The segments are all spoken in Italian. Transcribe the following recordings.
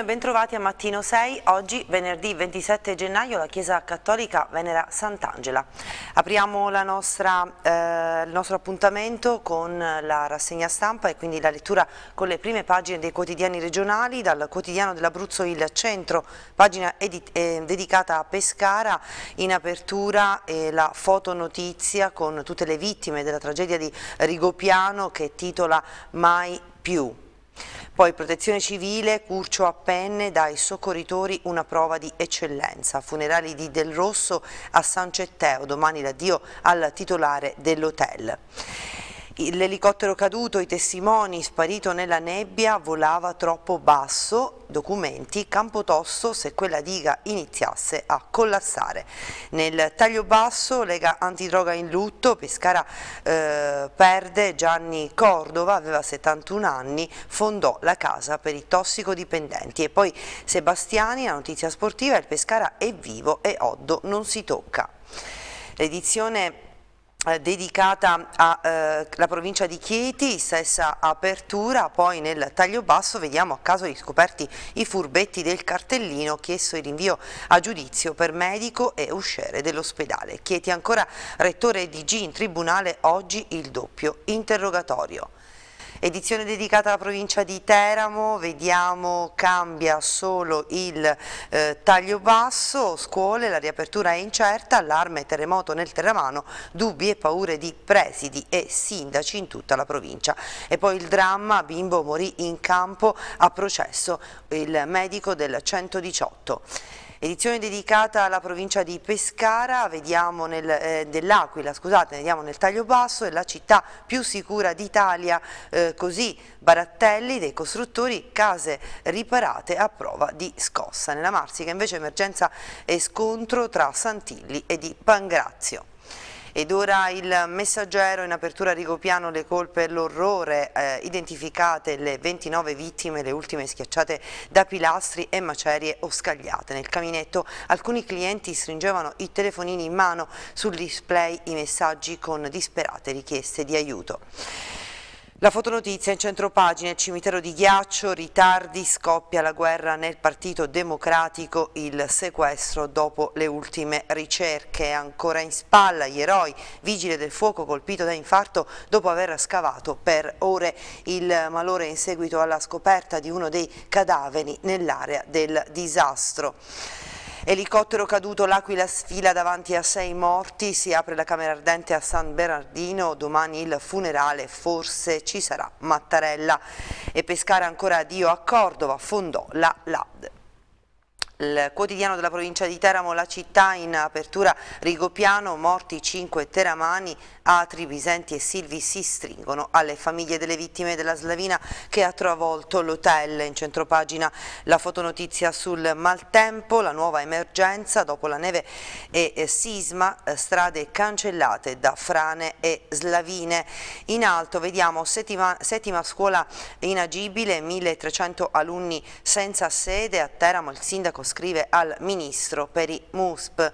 e bentrovati a Mattino 6. Oggi, venerdì 27 gennaio, la Chiesa Cattolica venera Sant'Angela. Apriamo nostra, eh, il nostro appuntamento con la rassegna stampa e quindi la lettura con le prime pagine dei quotidiani regionali, dal quotidiano dell'Abruzzo Il Centro, pagina eh, dedicata a Pescara, in apertura eh, la fotonotizia con tutte le vittime della tragedia di Rigopiano che titola Mai più. Poi protezione civile, Curcio a penne, dai soccorritori una prova di eccellenza. Funerali di Del Rosso a San Cetteo, domani l'addio al titolare dell'hotel. L'elicottero caduto, i testimoni, sparito nella nebbia, volava troppo basso, documenti, campo tosso se quella diga iniziasse a collassare. Nel taglio basso, Lega Antidroga in lutto, Pescara eh, perde Gianni Cordova, aveva 71 anni, fondò la casa per i tossicodipendenti. E poi Sebastiani, la notizia sportiva, il Pescara è vivo e Oddo non si tocca. L'edizione eh, dedicata alla eh, provincia di Chieti, stessa apertura, poi nel taglio basso vediamo a caso riscoperti i furbetti del cartellino, chiesto il rinvio a giudizio per medico e usciere dell'ospedale. Chieti ancora rettore di G in tribunale, oggi il doppio interrogatorio. Edizione dedicata alla provincia di Teramo, vediamo cambia solo il eh, taglio basso, scuole, la riapertura è incerta, allarme terremoto nel Terramano, dubbi e paure di presidi e sindaci in tutta la provincia. E poi il dramma, bimbo morì in campo a processo, il medico del 118. Edizione dedicata alla provincia di Pescara, vediamo nel, eh, dell'Aquila, scusate, vediamo nel taglio basso, è la città più sicura d'Italia, eh, così Barattelli dei costruttori, case riparate a prova di scossa. Nella Marsica invece emergenza e scontro tra Santilli e di Pangrazio. Ed ora il messaggero in apertura Rigopiano le colpe e l'orrore, eh, identificate le 29 vittime, le ultime schiacciate da pilastri e macerie o scagliate. Nel caminetto alcuni clienti stringevano i telefonini in mano sul display i messaggi con disperate richieste di aiuto. La fotonotizia in centropagine, cimitero di ghiaccio, ritardi, scoppia la guerra nel Partito Democratico, il sequestro dopo le ultime ricerche. Ancora in spalla gli eroi, vigile del fuoco colpito da infarto dopo aver scavato per ore il malore in seguito alla scoperta di uno dei cadaveri nell'area del disastro. Elicottero caduto, l'Aquila sfila davanti a sei morti, si apre la camera ardente a San Bernardino, domani il funerale, forse ci sarà Mattarella. E pescare ancora addio a Cordova, fondò la LAD. Il quotidiano della provincia di Teramo, la città in apertura Rigopiano, morti 5 teramani, Atri, Bisenti e Silvi si stringono alle famiglie delle vittime della slavina che ha travolto l'hotel. In centropagina la fotonotizia sul maltempo, la nuova emergenza dopo la neve e sisma, eh, strade cancellate da frane e slavine. In alto vediamo settima, settima scuola inagibile, 1300 alunni senza sede, a Teramo il sindaco scrive al Ministro per i MUSP.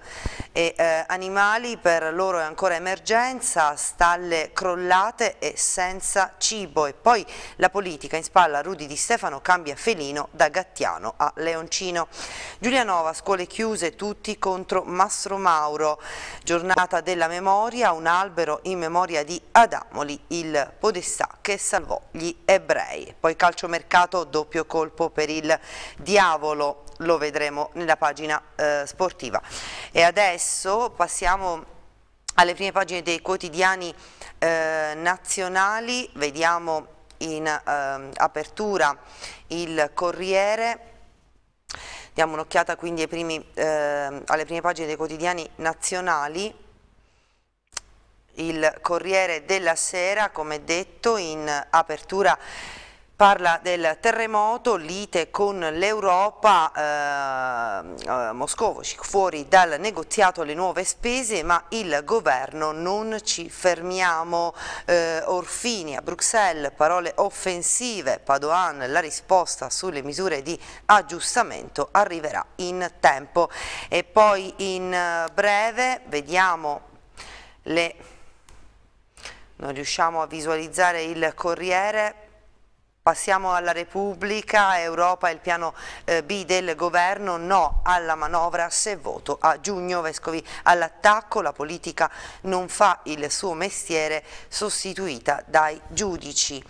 E, eh, animali per loro è ancora emergenza, stalle crollate e senza cibo. E poi la politica in spalla Rudi Di Stefano cambia felino da Gattiano a Leoncino. Giulianova, scuole chiuse, tutti contro Mastro Mauro. Giornata della memoria, un albero in memoria di Adamoli, il podestà che salvò gli ebrei. Poi calciomercato, doppio colpo per il diavolo, lo vedremo affronteremo nella pagina eh, sportiva. E adesso passiamo alle prime pagine dei quotidiani eh, nazionali, vediamo in eh, apertura il Corriere, diamo un'occhiata quindi primi, eh, alle prime pagine dei quotidiani nazionali, il Corriere della Sera, come detto, in apertura parla del terremoto, lite con l'Europa, ehm, eh, Moscovici fuori dal negoziato alle nuove spese, ma il governo non ci fermiamo. Eh, Orfini a Bruxelles, parole offensive, Padoan, la risposta sulle misure di aggiustamento arriverà in tempo. E poi in eh, breve vediamo le... Non riusciamo a visualizzare il Corriere, Passiamo alla Repubblica, Europa e il piano eh, B del governo, no alla manovra se voto a giugno, Vescovi all'attacco, la politica non fa il suo mestiere sostituita dai giudici.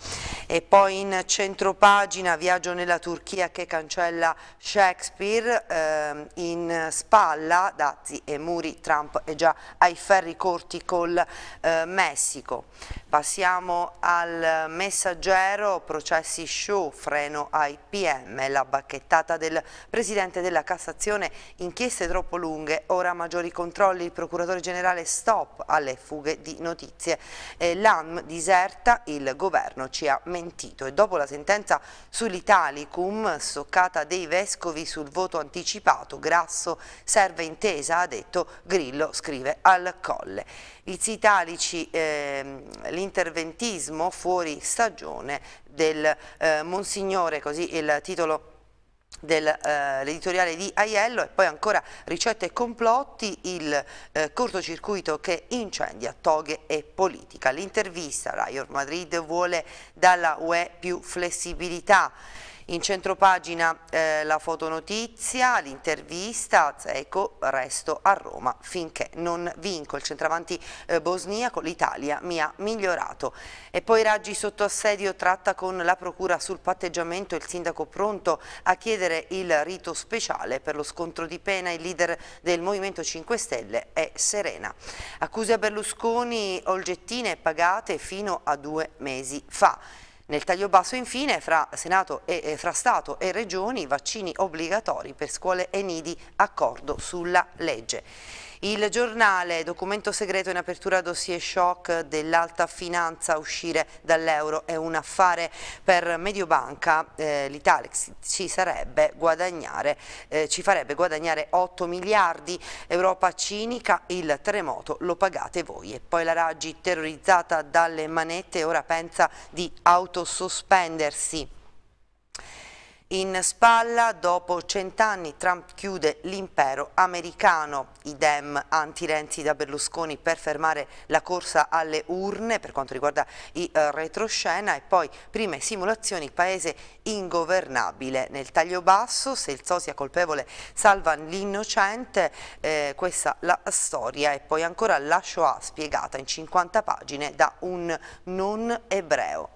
E poi in centropagina viaggio nella Turchia che cancella Shakespeare, ehm, in spalla Dazzi e Muri, Trump è già ai ferri corti col eh, Messico. Passiamo al messaggero, processi show, freno ai PM, la bacchettata del Presidente della Cassazione, inchieste troppo lunghe, ora maggiori controlli, il Procuratore Generale stop alle fughe di notizie, eh, l'ANM diserta, il Governo ci ha mentito e dopo la sentenza sull'Italicum, soccata dei Vescovi sul voto anticipato, Grasso serve intesa, ha detto Grillo, scrive al Colle i zitalici, eh, l'interventismo fuori stagione del eh, Monsignore, così il titolo dell'editoriale eh, di Aiello e poi ancora ricette e complotti, il eh, cortocircuito che incendia toghe e politica. L'intervista Rai Madrid vuole dalla UE più flessibilità. In centropagina eh, la fotonotizia, l'intervista, Zeco, resto a Roma finché non vinco. Il centravanti eh, bosniaco, l'Italia mi ha migliorato. E poi Raggi sotto assedio tratta con la procura sul patteggiamento, il sindaco pronto a chiedere il rito speciale per lo scontro di pena, il leader del Movimento 5 Stelle è Serena. Accuse a Berlusconi olgettine pagate fino a due mesi fa. Nel taglio basso infine fra, e, eh, fra Stato e Regioni vaccini obbligatori per scuole e nidi, accordo sulla legge. Il giornale, documento segreto in apertura dossier shock dell'alta finanza, uscire dall'euro è un affare per Mediobanca, eh, l'Italex ci, eh, ci farebbe guadagnare 8 miliardi, Europa cinica, il terremoto lo pagate voi e poi la Raggi terrorizzata dalle manette ora pensa di autosospendersi. In spalla, dopo cent'anni, Trump chiude l'impero americano. Idem anti-Renzi da Berlusconi per fermare la corsa alle urne per quanto riguarda i eh, retroscena e poi prime simulazioni paese ingovernabile. Nel taglio basso, se il sosia colpevole salva l'innocente, eh, questa la storia e poi ancora la Shoah spiegata in 50 pagine da un non ebreo.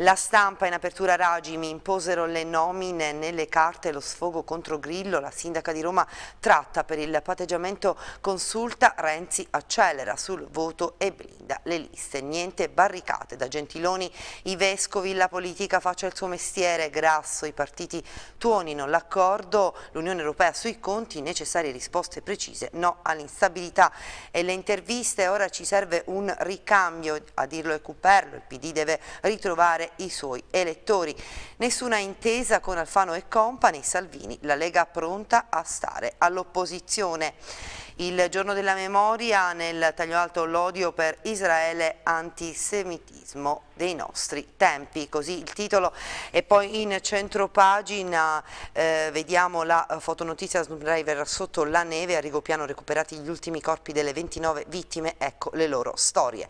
La stampa in apertura Ragi mi imposero le nomine nelle carte, lo sfogo contro Grillo, la sindaca di Roma tratta per il patteggiamento consulta, Renzi accelera sul voto e blinda le liste. Niente barricate da Gentiloni, i vescovi, la politica faccia il suo mestiere, Grasso, i partiti tuonino l'accordo, l'Unione Europea sui conti, necessarie risposte precise, no all'instabilità. E le interviste ora ci serve un ricambio, a dirlo è Cuperlo, il PD deve ritrovare governare i suoi elettori. Nessuna intesa con Alfano e Company, Salvini, la Lega pronta a stare all'opposizione. Il giorno della memoria nel taglio alto l'odio per Israele antisemitismo dei nostri tempi, così il titolo e poi in centropagina eh, vediamo la fotonotizia Snowdriver sotto la neve, a Rigopiano recuperati gli ultimi corpi delle 29 vittime, ecco le loro storie.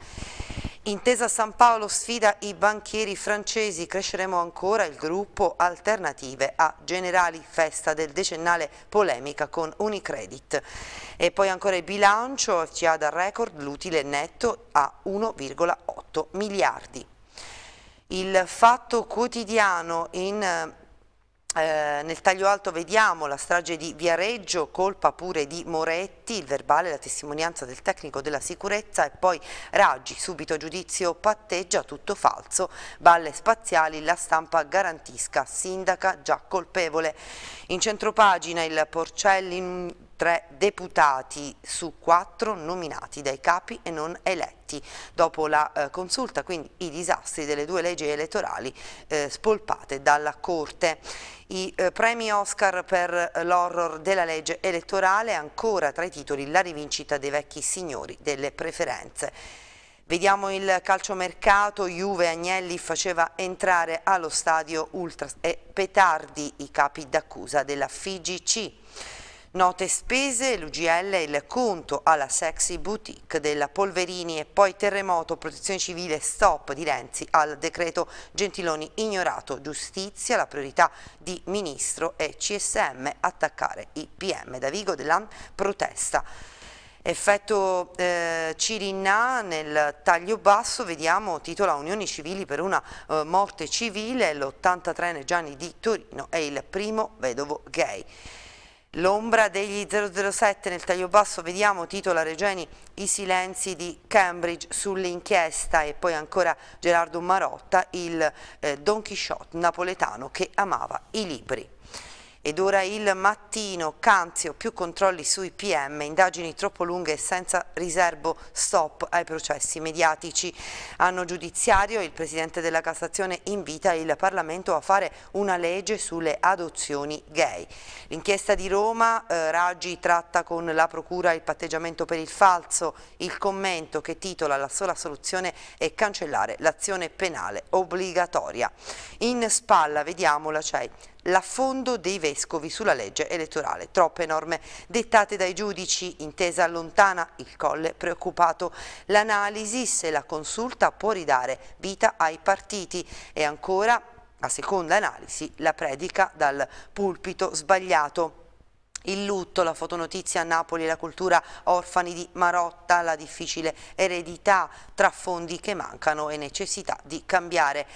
Intesa San Paolo sfida i banchieri francesi, cresceremo ancora il gruppo Alternative a Generali, festa del decennale polemica con Unicredit. E poi ancora il bilancio, ci ha dal record, l'utile netto a 1,8 miliardi. Il fatto quotidiano in eh, eh, nel taglio alto vediamo la strage di Viareggio, colpa pure di Moretti, il verbale, la testimonianza del tecnico della sicurezza e poi Raggi, subito giudizio patteggia, tutto falso, balle spaziali, la stampa garantisca, sindaca già colpevole. In centropagina il Porcelli, tre deputati su quattro nominati dai capi e non eletti effetti dopo la eh, consulta, quindi i disastri delle due leggi elettorali eh, spolpate dalla Corte. I eh, premi Oscar per l'horror della legge elettorale, ancora tra i titoli la rivincita dei vecchi signori delle preferenze. Vediamo il calciomercato, Juve Agnelli faceva entrare allo stadio Ultras e Petardi i capi d'accusa della FIGC. Note spese, l'UGL e il conto alla sexy boutique della Polverini e poi terremoto, protezione civile, stop di Renzi al decreto Gentiloni ignorato, giustizia, la priorità di ministro e CSM attaccare i PM. Davigo dell'AN protesta. Effetto eh, Cirinna nel taglio basso, vediamo, titola Unioni Civili per una eh, morte civile, l'83enne Gianni di Torino è il primo vedovo gay. L'ombra degli 007 nel taglio basso, vediamo, titola Regeni, i silenzi di Cambridge sull'inchiesta e poi ancora Gerardo Marotta, il eh, Don Quixote napoletano che amava i libri. Ed ora il mattino, Canzio, più controlli sui PM, indagini troppo lunghe e senza riservo, stop ai processi mediatici. Anno giudiziario, il Presidente della Cassazione invita il Parlamento a fare una legge sulle adozioni gay. L'inchiesta di Roma, eh, Raggi tratta con la Procura il patteggiamento per il falso, il commento che titola la sola soluzione è cancellare l'azione penale obbligatoria. In spalla, vediamola, c'è l'affondo dei vescovi sulla legge elettorale. Troppe norme dettate dai giudici, intesa lontana, il Colle preoccupato. L'analisi se la consulta può ridare vita ai partiti e ancora, a seconda analisi, la predica dal pulpito sbagliato. Il lutto, la fotonotizia a Napoli, la cultura orfani di Marotta, la difficile eredità tra fondi che mancano e necessità di cambiare.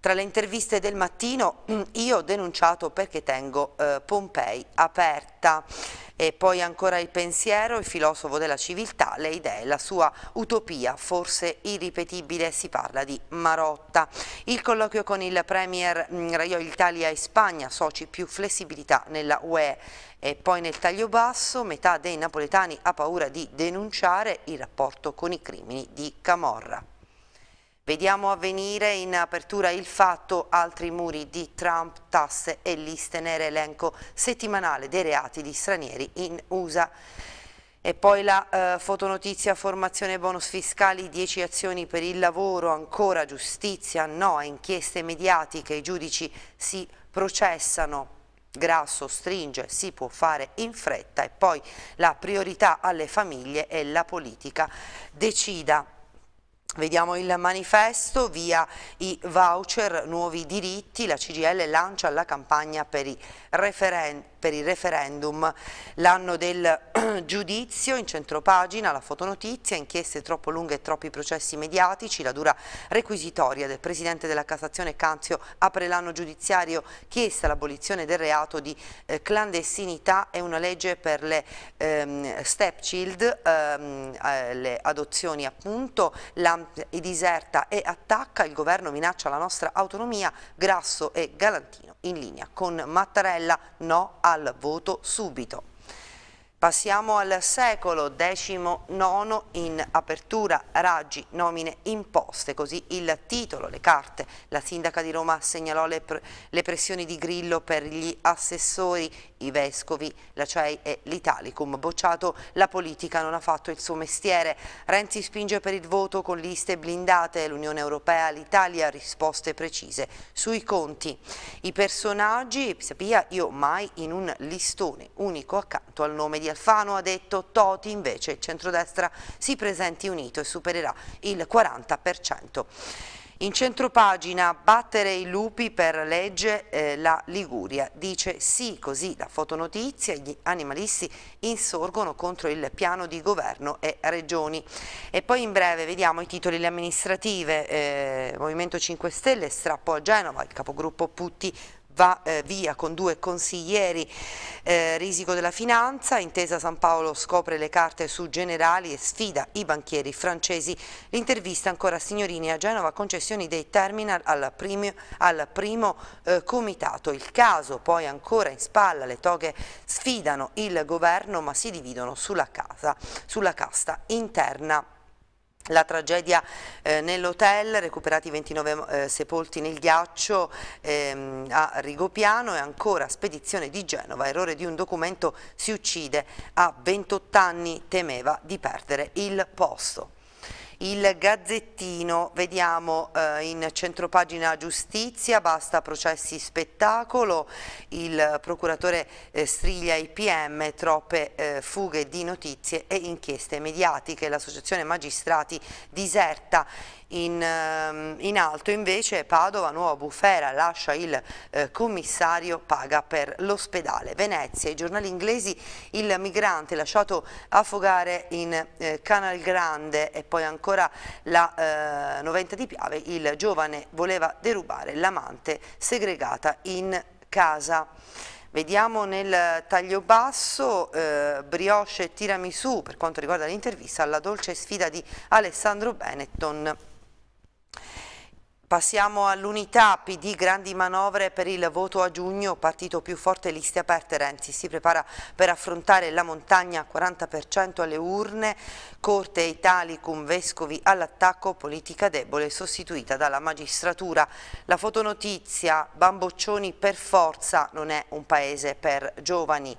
Tra le interviste del mattino mm, io ho denunciato perché tengo eh, Pompei aperta e poi ancora il pensiero, il filosofo della civiltà, le idee, la sua utopia, forse irripetibile, si parla di Marotta. Il colloquio con il Premier mm, Raio Italia e Spagna, soci più flessibilità nella UE e poi nel taglio basso, metà dei napoletani ha paura di denunciare il rapporto con i crimini di Camorra. Vediamo avvenire in apertura il fatto altri muri di Trump, tasse e liste nere elenco settimanale dei reati di stranieri in USA. E poi la eh, fotonotizia formazione bonus fiscali, 10 azioni per il lavoro, ancora giustizia, no a inchieste mediatiche, i giudici si processano. Grasso stringe, si può fare in fretta e poi la priorità alle famiglie e la politica decida. Vediamo il manifesto, via i voucher, nuovi diritti, la CGL lancia la campagna per i referendum per il referendum, l'anno del giudizio in centropagina, la fotonotizia, inchieste troppo lunghe e troppi processi mediatici, la dura requisitoria del Presidente della Cassazione Canzio apre l'anno giudiziario, chiesta l'abolizione del reato di eh, clandestinità e una legge per le ehm, stepchild, ehm, eh, le adozioni appunto, la e diserta e attacca, il governo minaccia la nostra autonomia, Grasso e Galantino in linea con Mattarella, no al voto subito. Passiamo al secolo XIX in apertura, raggi, nomine imposte, così il titolo, le carte. La sindaca di Roma segnalò le, pre le pressioni di Grillo per gli assessori, i vescovi, la CEI e l'Italicum. Bocciato la politica non ha fatto il suo mestiere. Renzi spinge per il voto con liste blindate, l'Unione Europea, l'Italia, risposte precise sui conti. I personaggi, sapia io mai in un listone unico accanto al nome di Alfano ha detto Toti invece il centrodestra si presenti unito e supererà il 40%. In centropagina battere i lupi per legge eh, la Liguria, dice sì, così da fotonotizia gli animalisti insorgono contro il piano di governo e regioni. E poi in breve vediamo i titoli le amministrative, eh, Movimento 5 Stelle, strappo a Genova, il capogruppo Putti va eh, via con due consiglieri eh, risico della finanza, intesa San Paolo scopre le carte su generali e sfida i banchieri francesi, l'intervista ancora a signorini a Genova, concessioni dei terminal al, primi, al primo eh, comitato, il caso poi ancora in spalla, le toghe sfidano il governo ma si dividono sulla, casa, sulla casta interna. La tragedia eh, nell'hotel, recuperati 29 eh, sepolti nel ghiaccio ehm, a Rigopiano e ancora spedizione di Genova, errore di un documento si uccide, a 28 anni temeva di perdere il posto. Il Gazzettino, vediamo eh, in centropagina giustizia, basta processi spettacolo, il procuratore eh, striglia i PM, troppe eh, fughe di notizie e inchieste mediatiche, l'associazione magistrati diserta in, ehm, in alto invece Padova, nuova bufera, lascia il eh, commissario, paga per l'ospedale. Venezia, i giornali inglesi, il migrante lasciato affogare in eh, Canal Grande e poi ancora la eh, noventa di Piave, il giovane voleva derubare l'amante segregata in casa. Vediamo nel taglio basso eh, brioche tirami su per quanto riguarda l'intervista alla dolce sfida di Alessandro Benetton. Passiamo all'unità PD, grandi manovre per il voto a giugno, partito più forte liste aperte, Renzi si prepara per affrontare la montagna 40% alle urne, Corte Italicum, Vescovi all'attacco, politica debole sostituita dalla magistratura. La fotonotizia, Bamboccioni per forza, non è un paese per giovani.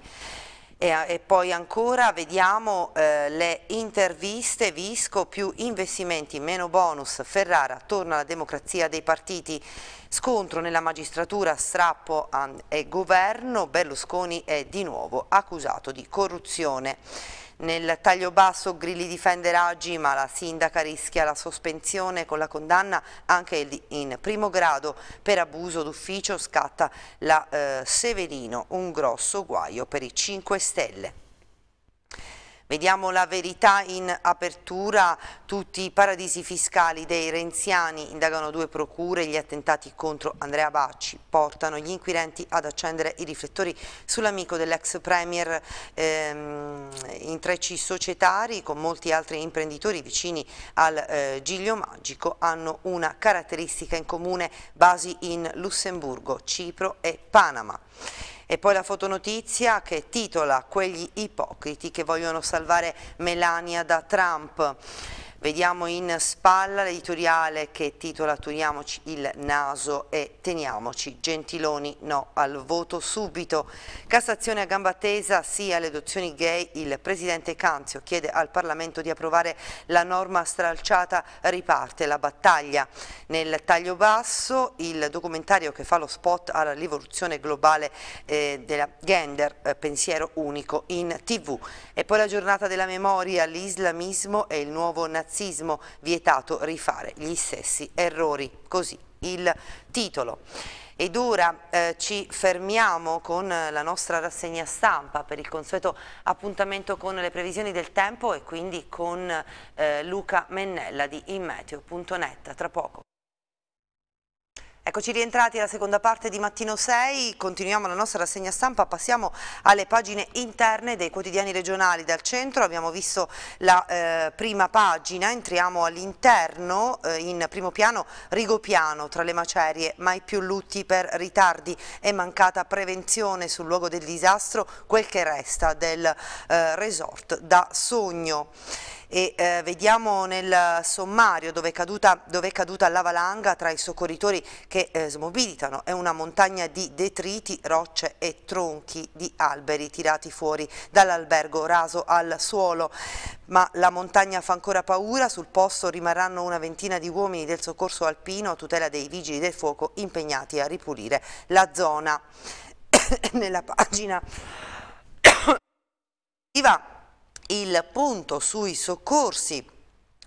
E, e poi ancora vediamo eh, le interviste, Visco più investimenti, meno bonus, Ferrara torna alla democrazia dei partiti, scontro nella magistratura, strappo e governo, Berlusconi è di nuovo accusato di corruzione. Nel taglio basso Grilli difende Raggi ma la sindaca rischia la sospensione con la condanna anche in primo grado per abuso d'ufficio scatta la eh, Severino, un grosso guaio per i 5 Stelle. Vediamo la verità in apertura, tutti i paradisi fiscali dei renziani indagano due procure, gli attentati contro Andrea Bacci portano gli inquirenti ad accendere i riflettori sull'amico dell'ex premier ehm, in trecci societari con molti altri imprenditori vicini al eh, Giglio Magico hanno una caratteristica in comune basi in Lussemburgo, Cipro e Panama. E poi la fotonotizia che titola Quegli ipocriti che vogliono salvare Melania da Trump. Vediamo in spalla l'editoriale che titola Turiamoci il naso e teniamoci Gentiloni no al voto subito. Cassazione a gamba tesa sì alle adozioni gay. Il presidente Canzio chiede al Parlamento di approvare la norma stralciata. Riparte la battaglia. Nel taglio basso il documentario che fa lo spot alla rivoluzione globale eh, della gender, eh, pensiero unico in tv. E poi la giornata della memoria, l'islamismo e il nuovo nazionalismo razzismo, vietato rifare gli stessi errori, così il titolo. Ed ora eh, ci fermiamo con la nostra rassegna stampa per il consueto appuntamento con le previsioni del tempo e quindi con eh, Luca Mennella di immeteo.net. Tra poco. Eccoci rientrati alla seconda parte di Mattino 6, continuiamo la nostra rassegna stampa, passiamo alle pagine interne dei quotidiani regionali dal centro, abbiamo visto la eh, prima pagina, entriamo all'interno, eh, in primo piano Rigopiano, tra le macerie, mai più lutti per ritardi e mancata prevenzione sul luogo del disastro, quel che resta del eh, resort da sogno e eh, vediamo nel sommario dove è, caduta, dove è caduta la valanga tra i soccorritori che eh, smobilitano, è una montagna di detriti, rocce e tronchi di alberi tirati fuori dall'albergo raso al suolo, ma la montagna fa ancora paura, sul posto rimarranno una ventina di uomini del soccorso alpino a tutela dei vigili del fuoco impegnati a ripulire la zona. Nella pagina... il punto sui soccorsi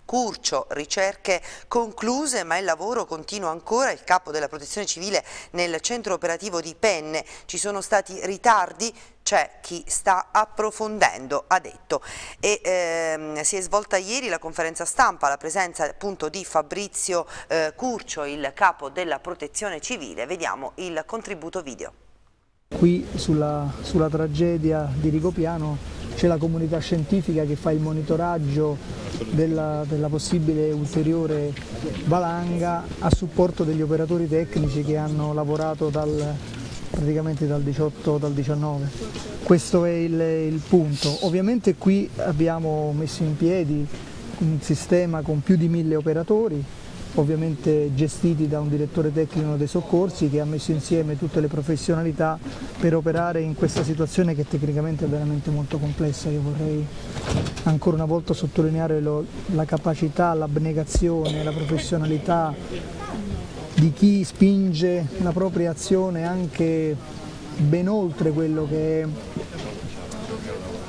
Curcio, ricerche concluse ma il lavoro continua ancora, il capo della protezione civile nel centro operativo di Penne, ci sono stati ritardi, c'è chi sta approfondendo, ha detto. E, ehm, si è svolta ieri la conferenza stampa, la presenza appunto di Fabrizio eh, Curcio, il capo della protezione civile, vediamo il contributo video. Qui sulla, sulla tragedia di Rigopiano c'è la comunità scientifica che fa il monitoraggio della, della, possibile ulteriore valanga a supporto degli operatori tecnici che hanno lavorato dal, praticamente dal 18 dal 19. Questo è il, il punto. Ovviamente qui abbiamo messo in piedi un sistema con più di mille operatori ovviamente gestiti da un direttore tecnico dei soccorsi che ha messo insieme tutte le professionalità per operare in questa situazione che tecnicamente è veramente molto complessa. Io vorrei ancora una volta sottolineare lo, la capacità, l'abnegazione, la professionalità di chi spinge la propria azione anche ben oltre quello che è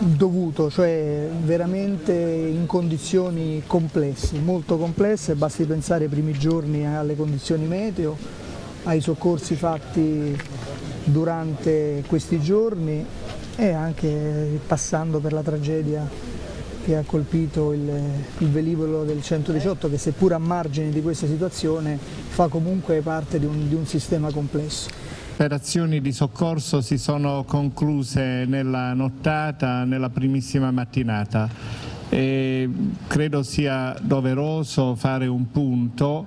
dovuto, cioè veramente in condizioni complesse, molto complesse, basti pensare ai primi giorni alle condizioni meteo, ai soccorsi fatti durante questi giorni e anche passando per la tragedia che ha colpito il, il velivolo del 118 che seppur a margine di questa situazione fa comunque parte di un, di un sistema complesso. Le azioni di soccorso si sono concluse nella nottata, nella primissima mattinata. E credo sia doveroso fare un punto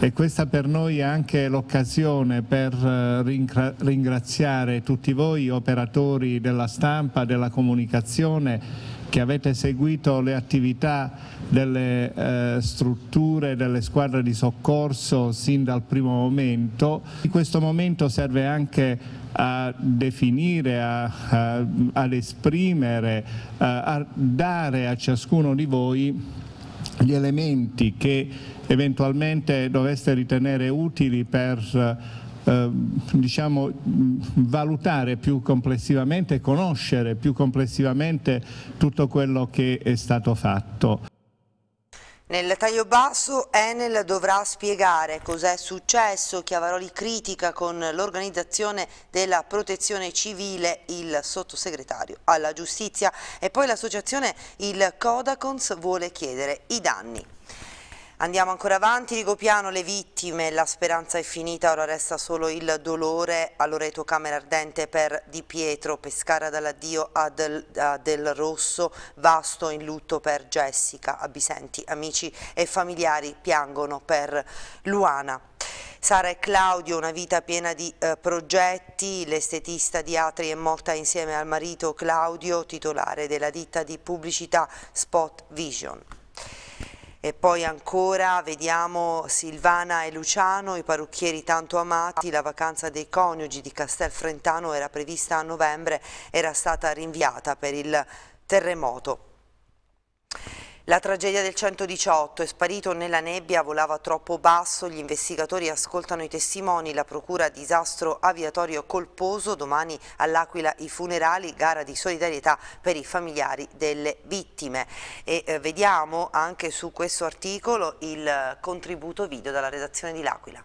e questa per noi è anche l'occasione per eh, ringraziare tutti voi operatori della stampa, della comunicazione che avete seguito le attività delle eh, strutture, delle squadre di soccorso sin dal primo momento. In questo momento serve anche a definire, a, a, ad esprimere, a, a dare a ciascuno di voi gli elementi che eventualmente doveste ritenere utili per Ehm, diciamo, valutare più complessivamente, conoscere più complessivamente tutto quello che è stato fatto. Nel taglio basso Enel dovrà spiegare cos'è successo, Chiavaroli critica con l'organizzazione della protezione civile il sottosegretario alla giustizia e poi l'associazione il Codacons vuole chiedere i danni. Andiamo ancora avanti, Rigopiano, le vittime, la speranza è finita, ora resta solo il dolore. Alloreto Camera Ardente per Di Pietro, Pescara dall'addio a, a, Del Rosso, Vasto in lutto per Jessica, Abisenti, amici e familiari piangono per Luana. Sara e Claudio, una vita piena di eh, progetti, l'estetista di Atri è morta insieme al marito Claudio, titolare della ditta di pubblicità Spot Vision. E poi ancora vediamo Silvana e Luciano, i parrucchieri tanto amati, la vacanza dei coniugi di Castelfrentano era prevista a novembre, era stata rinviata per il terremoto. La tragedia del 118 è sparito nella nebbia, volava troppo basso, gli investigatori ascoltano i testimoni, la procura disastro aviatorio colposo, domani all'Aquila i funerali, gara di solidarietà per i familiari delle vittime. E eh, vediamo anche su questo articolo il eh, contributo video dalla redazione di L'Aquila.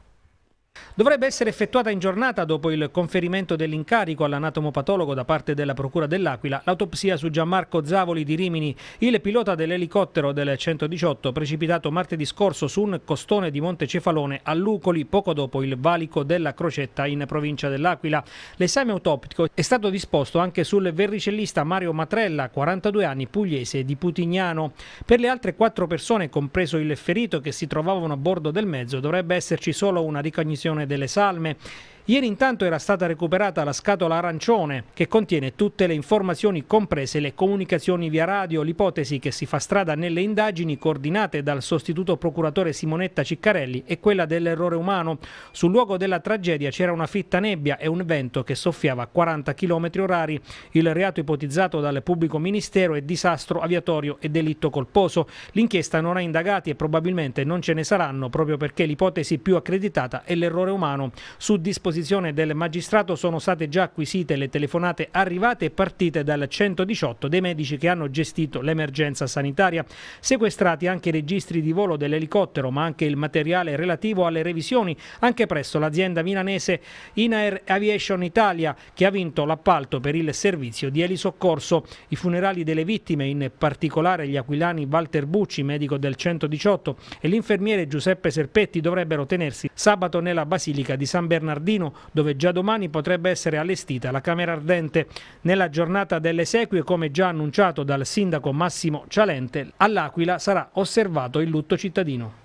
Dovrebbe essere effettuata in giornata dopo il conferimento dell'incarico all'anatomopatologo da parte della Procura dell'Aquila l'autopsia su Gianmarco Zavoli di Rimini, il pilota dell'elicottero del 118 precipitato martedì scorso su un costone di Monte Cefalone a Lucoli poco dopo il valico della Crocetta in provincia dell'Aquila. L'esame autoptico è stato disposto anche sul verricellista Mario Matrella, 42 anni, pugliese di Putignano. Per le altre quattro persone, compreso il ferito che si trovavano a bordo del mezzo, dovrebbe esserci solo una ricognizione revisione delle salme. Ieri intanto era stata recuperata la scatola arancione che contiene tutte le informazioni comprese le comunicazioni via radio, l'ipotesi che si fa strada nelle indagini coordinate dal sostituto procuratore Simonetta Ciccarelli e quella dell'errore umano. Sul luogo della tragedia c'era una fitta nebbia e un vento che soffiava a 40 km orari. Il reato ipotizzato dal pubblico ministero è disastro aviatorio e delitto colposo. L'inchiesta non ha indagati e probabilmente non ce ne saranno proprio perché l'ipotesi più accreditata è l'errore umano. Su disposizione disposizione del magistrato sono state già acquisite le telefonate arrivate e partite dal 118 dei medici che hanno gestito l'emergenza sanitaria, sequestrati anche i registri di volo dell'elicottero ma anche il materiale relativo alle revisioni anche presso l'azienda milanese Inair Aviation Italia che ha vinto l'appalto per il servizio di elisoccorso. I funerali delle vittime, in particolare gli aquilani Walter Bucci, medico del 118, e l'infermiere Giuseppe Serpetti dovrebbero tenersi sabato nella Basilica di San Bernardino Ticino, dove già domani potrebbe essere allestita la Camera Ardente. Nella giornata delle sequie, come già annunciato dal sindaco Massimo Cialente, all'Aquila sarà osservato il lutto cittadino.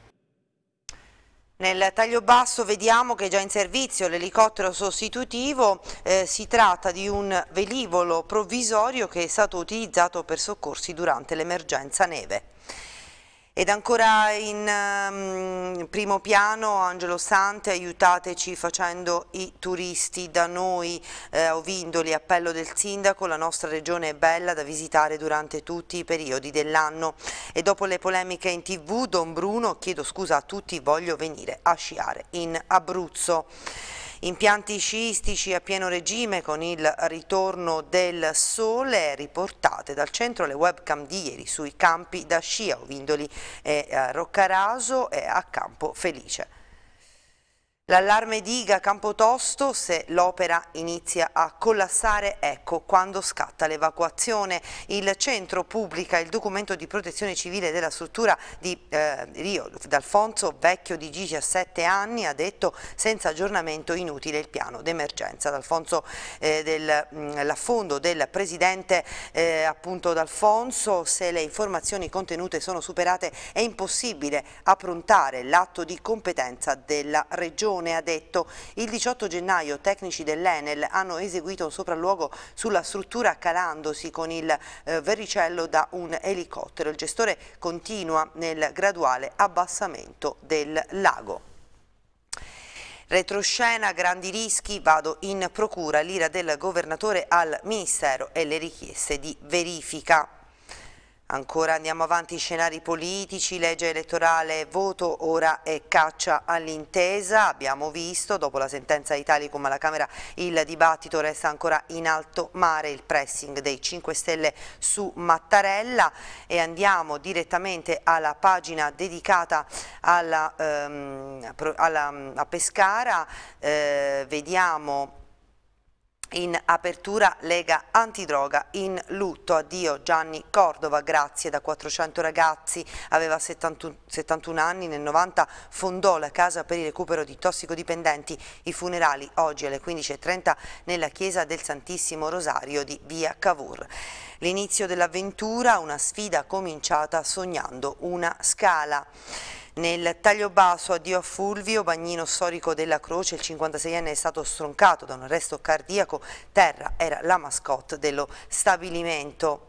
Nel taglio basso vediamo che è già in servizio l'elicottero sostitutivo, eh, si tratta di un velivolo provvisorio che è stato utilizzato per soccorsi durante l'emergenza neve. Ed ancora in um, primo piano Angelo Sante, aiutateci facendo i turisti da noi eh, Ovindoli, appello del sindaco, la nostra regione è bella da visitare durante tutti i periodi dell'anno e dopo le polemiche in tv Don Bruno chiedo scusa a tutti, voglio venire a sciare in Abruzzo. Impianti sciistici a pieno regime con il ritorno del sole riportate dal centro le webcam di ieri sui campi da scia Ovindoli e eh, Roccaraso e a Campo Felice. L'allarme diga Campotosto, se l'opera inizia a collassare, ecco quando scatta l'evacuazione. Il centro pubblica il documento di protezione civile della struttura di eh, Rio D'Alfonso, vecchio di 17 anni, ha detto senza aggiornamento inutile il piano d'emergenza. D'Alfonso, eh, mm, l'affondo del presidente eh, appunto D'Alfonso, se le informazioni contenute sono superate è impossibile approntare l'atto di competenza della regione. Leone ha detto il 18 gennaio tecnici dell'Enel hanno eseguito un sopralluogo sulla struttura calandosi con il eh, verricello da un elicottero. Il gestore continua nel graduale abbassamento del lago. Retroscena, grandi rischi, vado in procura, l'ira del governatore al Ministero e le richieste di verifica. Ancora andiamo avanti, scenari politici, legge elettorale, voto, ora e caccia all'intesa. Abbiamo visto, dopo la sentenza Italicum alla Camera, il dibattito resta ancora in alto mare, il pressing dei 5 Stelle su Mattarella e andiamo direttamente alla pagina dedicata alla, ehm, alla, a Pescara. Eh, vediamo in apertura Lega Antidroga in lutto, addio Gianni Cordova, grazie da 400 ragazzi, aveva 71, 71 anni, nel 90 fondò la casa per il recupero di tossicodipendenti, i funerali oggi alle 15.30 nella chiesa del Santissimo Rosario di Via Cavour. L'inizio dell'avventura, una sfida cominciata sognando una scala. Nel taglio basso addio a Fulvio, bagnino storico della Croce, il 56enne è stato stroncato da un arresto cardiaco, Terra era la mascotte dello stabilimento.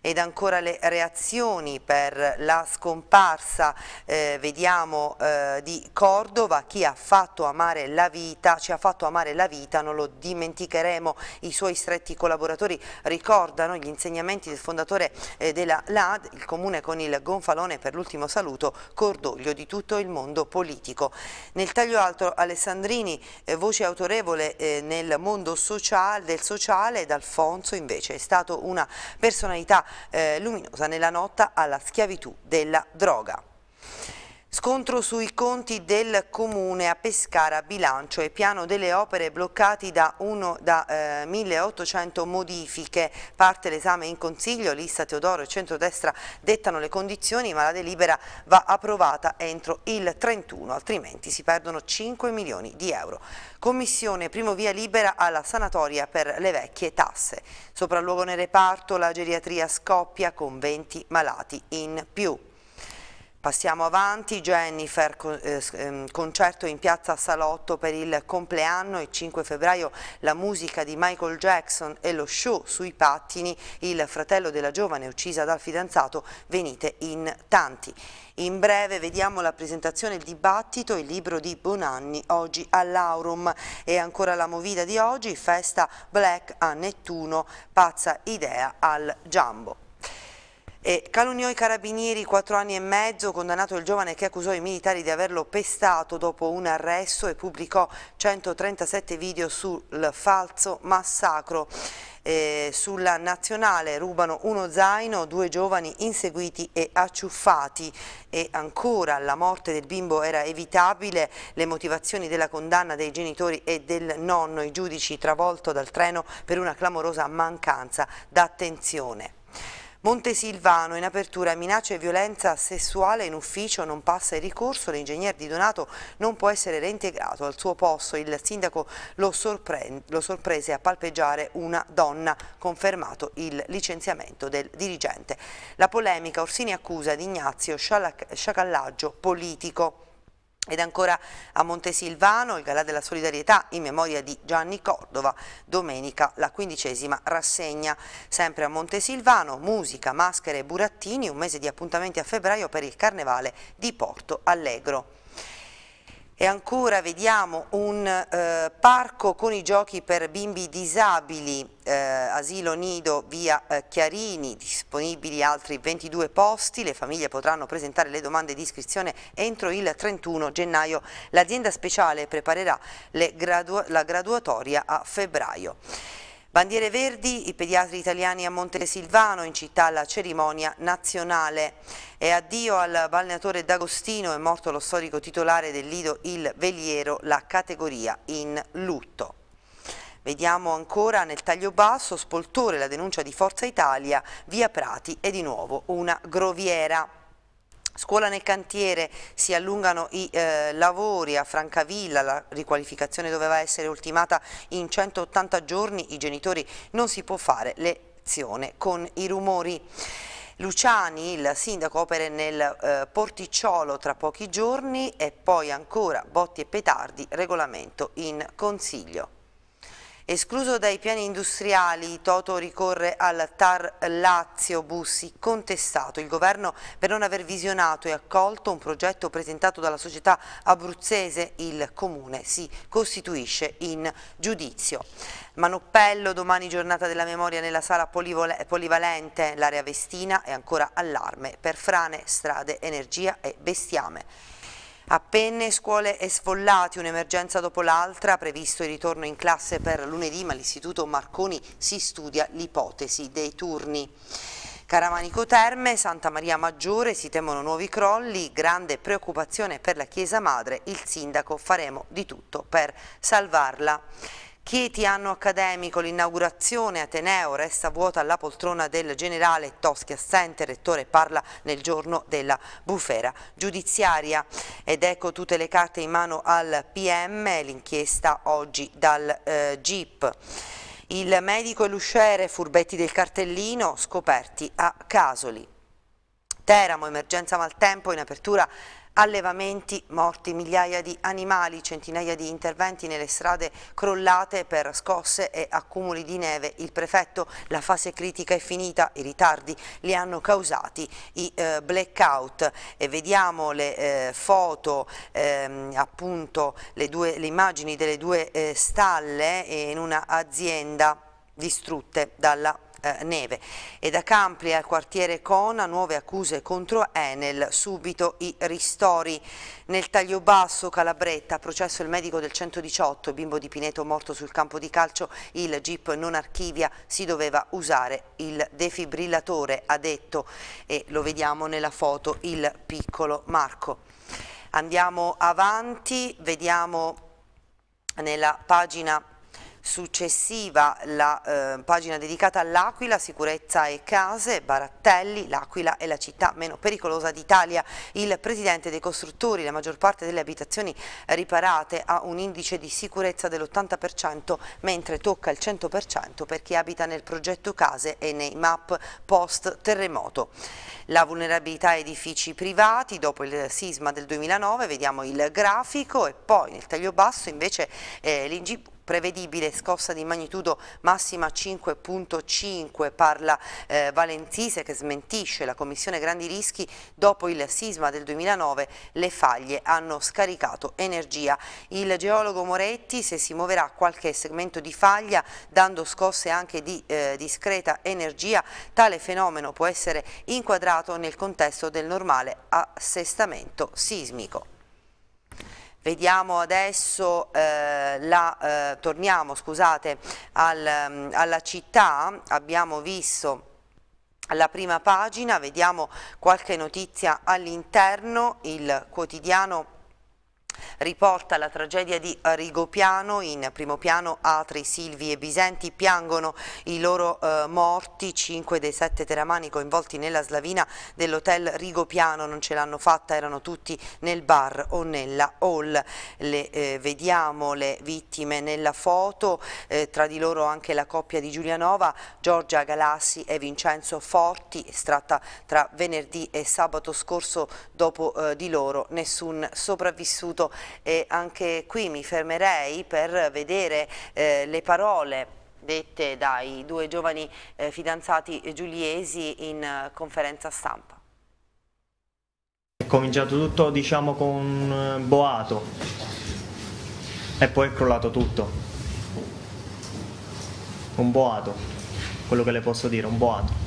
Ed ancora le reazioni per la scomparsa, eh, vediamo, eh, di Cordova, chi ha fatto amare la vita, ci ha fatto amare la vita, non lo dimenticheremo, i suoi stretti collaboratori ricordano gli insegnamenti del fondatore eh, della LAD, il comune con il gonfalone per l'ultimo saluto, cordoglio di tutto il mondo politico. Nel taglio alto Alessandrini, eh, voce autorevole eh, nel mondo social, del sociale, D'Alfonso invece è stato una personalità eh, luminosa nella lotta alla schiavitù della droga. Scontro sui conti del Comune a Pescara, bilancio e piano delle opere bloccati da, uno, da eh, 1800 modifiche. Parte l'esame in consiglio, lista Teodoro e centrodestra dettano le condizioni ma la delibera va approvata entro il 31, altrimenti si perdono 5 milioni di euro. Commissione primo via libera alla sanatoria per le vecchie tasse. Sopralluogo nel reparto, la geriatria scoppia con 20 malati in più. Passiamo avanti, Jennifer, eh, ehm, concerto in piazza Salotto per il compleanno, il 5 febbraio la musica di Michael Jackson e lo show sui pattini, il fratello della giovane uccisa dal fidanzato, venite in tanti. In breve vediamo la presentazione Il dibattito, il libro di Bonanni oggi all'Aurum e ancora la movida di oggi, festa Black a Nettuno, pazza idea al Giambo. E calunniò i carabinieri, quattro anni e mezzo, condannato il giovane che accusò i militari di averlo pestato dopo un arresto e pubblicò 137 video sul falso massacro. Eh, sulla nazionale rubano uno zaino, due giovani inseguiti e acciuffati e ancora la morte del bimbo era evitabile, le motivazioni della condanna dei genitori e del nonno, i giudici travolto dal treno per una clamorosa mancanza d'attenzione. Montesilvano in apertura minaccia e violenza sessuale in ufficio non passa il ricorso, l'ingegner Di Donato non può essere reintegrato al suo posto, il sindaco lo, sorpre lo sorprese a palpeggiare una donna, confermato il licenziamento del dirigente. La polemica Orsini accusa di Ignazio sciacallaggio politico. Ed ancora a Montesilvano il Galà della Solidarietà in memoria di Gianni Cordova, domenica la quindicesima rassegna. Sempre a Montesilvano, musica, maschere e burattini, un mese di appuntamenti a febbraio per il Carnevale di Porto Allegro. E ancora vediamo un eh, parco con i giochi per bimbi disabili, eh, asilo nido via eh, Chiarini, disponibili altri 22 posti, le famiglie potranno presentare le domande di iscrizione entro il 31 gennaio, l'azienda speciale preparerà gradu la graduatoria a febbraio. Bandiere verdi, i pediatri italiani a Montesilvano, in città alla cerimonia nazionale. E addio al balneatore D'Agostino, è morto lo storico titolare del Lido Il Veliero, la categoria in lutto. Vediamo ancora nel taglio basso, spoltore la denuncia di Forza Italia, via Prati e di nuovo una groviera. Scuola nel cantiere si allungano i eh, lavori a Francavilla, la riqualificazione doveva essere ultimata in 180 giorni, i genitori non si può fare lezione con i rumori. Luciani, il sindaco, opere nel eh, porticciolo tra pochi giorni e poi ancora botti e petardi, regolamento in consiglio. Escluso dai piani industriali, Toto ricorre al TAR Lazio Bussi, contestato il governo per non aver visionato e accolto un progetto presentato dalla società abruzzese. Il comune si costituisce in giudizio. Manoppello, domani giornata della memoria nella sala polivalente, l'area vestina e ancora allarme per frane, strade, energia e bestiame. A Penne, scuole e sfollati, un'emergenza dopo l'altra, previsto il ritorno in classe per lunedì, ma l'Istituto Marconi si studia l'ipotesi dei turni. Caramanico Terme, Santa Maria Maggiore, si temono nuovi crolli, grande preoccupazione per la Chiesa Madre, il sindaco faremo di tutto per salvarla. Chieti anno accademico, l'inaugurazione Ateneo resta vuota alla poltrona del generale Toschi assente, rettore parla nel giorno della bufera giudiziaria ed ecco tutte le carte in mano al PM, l'inchiesta oggi dal eh, GIP. Il medico e l'usciere, furbetti del cartellino, scoperti a Casoli. Teramo, emergenza maltempo, in apertura allevamenti, morti, migliaia di animali, centinaia di interventi nelle strade crollate per scosse e accumuli di neve. Il prefetto, la fase critica è finita, i ritardi li hanno causati i eh, blackout. E vediamo le eh, foto, ehm, appunto le, due, le, immagini delle due eh, stalle in una azienda distrutte dalla eh, neve. E da Campli al quartiere Cona nuove accuse contro Enel, subito i ristori. Nel taglio basso Calabretta, processo il medico del 118, bimbo di Pineto morto sul campo di calcio, il Jeep non archivia, si doveva usare il defibrillatore, ha detto, e lo vediamo nella foto, il piccolo Marco. Andiamo avanti, vediamo nella pagina successiva la eh, pagina dedicata all'Aquila, sicurezza e case, Barattelli, l'Aquila è la città meno pericolosa d'Italia. Il presidente dei costruttori, la maggior parte delle abitazioni riparate ha un indice di sicurezza dell'80% mentre tocca il 100% per chi abita nel progetto case e nei MAP post terremoto. La vulnerabilità a edifici privati dopo il sisma del 2009, vediamo il grafico e poi nel taglio basso invece eh, l'Ingib prevedibile scossa di magnitudo massima 5.5, parla eh, Valentise che smentisce la Commissione Grandi Rischi, dopo il sisma del 2009 le faglie hanno scaricato energia. Il geologo Moretti se si muoverà qualche segmento di faglia dando scosse anche di eh, discreta energia, tale fenomeno può essere inquadrato nel contesto del normale assestamento sismico. Vediamo adesso, eh, la, eh, torniamo scusate, al, mm, alla città, abbiamo visto la prima pagina, vediamo qualche notizia all'interno, il quotidiano Riporta la tragedia di Rigopiano, in primo piano Atri, Silvi e Bisenti piangono i loro eh, morti, cinque dei sette teramani coinvolti nella slavina dell'hotel Rigopiano non ce l'hanno fatta, erano tutti nel bar o nella hall. Le, eh, vediamo le vittime nella foto, eh, tra di loro anche la coppia di Giulianova, Giorgia Galassi e Vincenzo Forti, estratta tra venerdì e sabato scorso dopo eh, di loro nessun sopravvissuto e anche qui mi fermerei per vedere eh, le parole dette dai due giovani eh, fidanzati giuliesi in eh, conferenza stampa. È cominciato tutto diciamo con eh, boato e poi è crollato tutto. Un boato, quello che le posso dire, un boato.